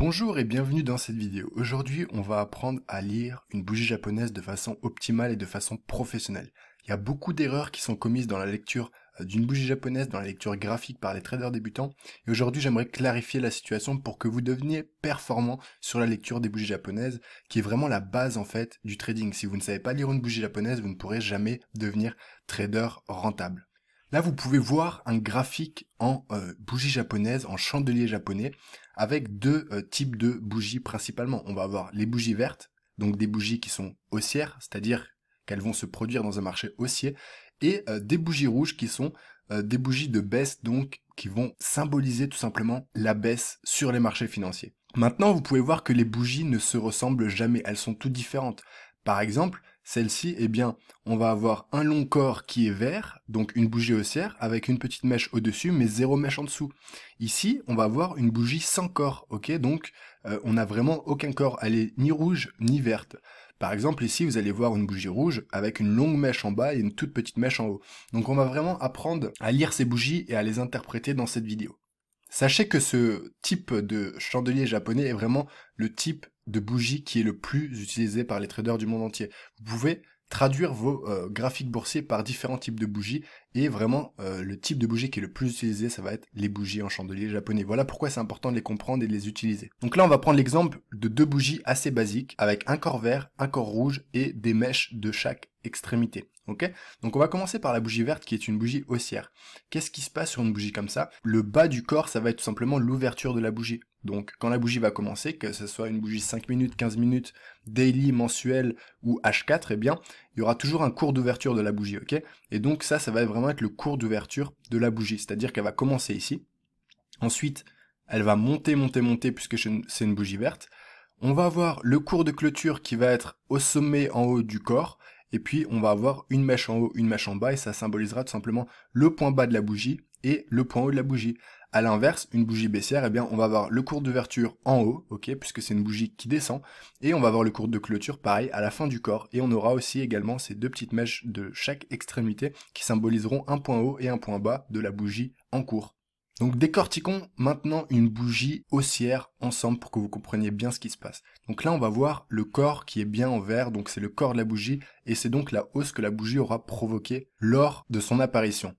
Bonjour et bienvenue dans cette vidéo. Aujourd'hui, on va apprendre à lire une bougie japonaise de façon optimale et de façon professionnelle. Il y a beaucoup d'erreurs qui sont commises dans la lecture euh, d'une bougie japonaise, dans la lecture graphique par les traders débutants. Et aujourd'hui, j'aimerais clarifier la situation pour que vous deveniez performant sur la lecture des bougies japonaises, qui est vraiment la base en fait du trading. Si vous ne savez pas lire une bougie japonaise, vous ne pourrez jamais devenir trader rentable. Là, vous pouvez voir un graphique en euh, bougie japonaise, en chandelier japonais, avec deux euh, types de bougies principalement. On va avoir les bougies vertes, donc des bougies qui sont haussières, c'est-à-dire qu'elles vont se produire dans un marché haussier, et euh, des bougies rouges qui sont des bougies de baisse, donc qui vont symboliser tout simplement la baisse sur les marchés financiers. Maintenant, vous pouvez voir que les bougies ne se ressemblent jamais, elles sont toutes différentes. Par exemple, celle-ci, eh bien, on va avoir un long corps qui est vert, donc une bougie haussière, avec une petite mèche au-dessus, mais zéro mèche en dessous. Ici, on va avoir une bougie sans corps, ok Donc, euh, on n'a vraiment aucun corps. Elle est ni rouge, ni verte. Par exemple, ici, vous allez voir une bougie rouge avec une longue mèche en bas et une toute petite mèche en haut. Donc, on va vraiment apprendre à lire ces bougies et à les interpréter dans cette vidéo. Sachez que ce type de chandelier japonais est vraiment le type de bougie qui est le plus utilisé par les traders du monde entier. Vous pouvez traduire vos euh, graphiques boursiers par différents types de bougies. Et vraiment, euh, le type de bougie qui est le plus utilisé, ça va être les bougies en chandelier japonais. Voilà pourquoi c'est important de les comprendre et de les utiliser. Donc là, on va prendre l'exemple de deux bougies assez basiques, avec un corps vert, un corps rouge et des mèches de chaque extrémité. ok Donc on va commencer par la bougie verte qui est une bougie haussière. Qu'est-ce qui se passe sur une bougie comme ça Le bas du corps, ça va être tout simplement l'ouverture de la bougie. Donc quand la bougie va commencer, que ce soit une bougie 5 minutes, 15 minutes, daily, mensuelle ou H4, eh bien, il y aura toujours un cours d'ouverture de la bougie, ok Et donc ça, ça va vraiment être le cours d'ouverture de la bougie, c'est-à-dire qu'elle va commencer ici. Ensuite, elle va monter, monter, monter, puisque c'est une bougie verte. On va avoir le cours de clôture qui va être au sommet en haut du corps, et puis on va avoir une mèche en haut, une mèche en bas, et ça symbolisera tout simplement le point bas de la bougie et le point haut de la bougie. À l'inverse, une bougie baissière, eh bien, on va avoir le cours d'ouverture en haut, ok, puisque c'est une bougie qui descend, et on va avoir le cours de clôture, pareil, à la fin du corps, et on aura aussi également ces deux petites mèches de chaque extrémité qui symboliseront un point haut et un point bas de la bougie en cours. Donc décortiquons maintenant une bougie haussière ensemble pour que vous compreniez bien ce qui se passe. Donc là, on va voir le corps qui est bien en vert, donc c'est le corps de la bougie, et c'est donc la hausse que la bougie aura provoquée lors de son apparition.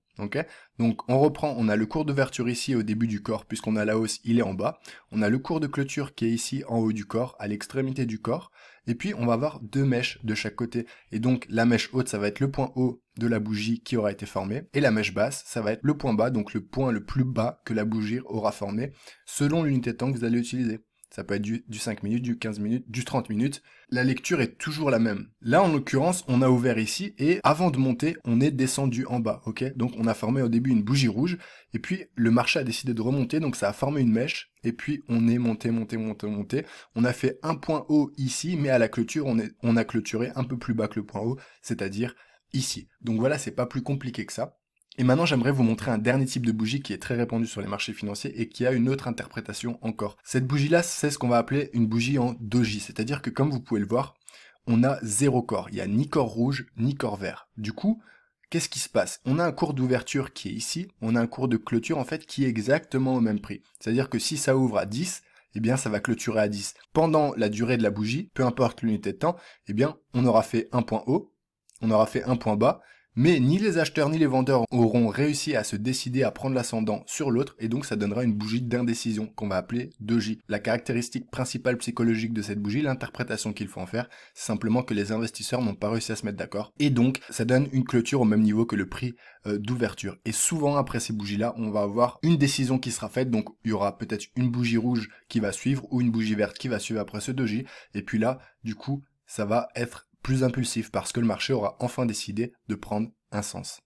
donc on reprend, on a le cours d'ouverture ici au début du corps, puisqu'on a la hausse, il est en bas. On a le cours de clôture qui est ici en haut du corps, à l'extrémité du corps. Et puis on va avoir deux mèches de chaque côté. Et donc la mèche haute, ça va être le point haut de la bougie qui aura été formée. Et la mèche basse, ça va être le point bas, donc le point le plus bas que la bougie aura formé, selon l'unité de temps que vous allez utiliser ça peut être du, du, 5 minutes, du 15 minutes, du 30 minutes. La lecture est toujours la même. Là, en l'occurrence, on a ouvert ici et avant de monter, on est descendu en bas, ok Donc on a formé au début une bougie rouge et puis le marché a décidé de remonter, donc ça a formé une mèche et puis on est monté, monté, monté, monté. On a fait un point haut ici, mais à la clôture, on, est, on a clôturé un peu plus bas que le point haut, c'est-à-dire ici. Donc voilà, c'est pas plus compliqué que ça. Et maintenant, j'aimerais vous montrer un dernier type de bougie qui est très répandu sur les marchés financiers et qui a une autre interprétation encore. Cette bougie-là, c'est ce qu'on va appeler une bougie en doji, c'est-à-dire que comme vous pouvez le voir, on a zéro corps. Il n'y a ni corps rouge, ni corps vert. Du coup, qu'est-ce qui se passe On a un cours d'ouverture qui est ici, on a un cours de clôture en fait qui est exactement au même prix. C'est-à-dire que si ça ouvre à 10, eh bien ça va clôturer à 10. Pendant la durée de la bougie, peu importe l'unité de temps, eh bien on aura fait un point haut, on aura fait un point bas, mais ni les acheteurs ni les vendeurs auront réussi à se décider à prendre l'ascendant sur l'autre et donc ça donnera une bougie d'indécision qu'on va appeler 2J. La caractéristique principale psychologique de cette bougie, l'interprétation qu'il faut en faire, c'est simplement que les investisseurs n'ont pas réussi à se mettre d'accord et donc ça donne une clôture au même niveau que le prix euh, d'ouverture. Et souvent après ces bougies-là, on va avoir une décision qui sera faite, donc il y aura peut-être une bougie rouge qui va suivre ou une bougie verte qui va suivre après ce doji. et puis là, du coup, ça va être plus impulsif parce que le marché aura enfin décidé de prendre un sens.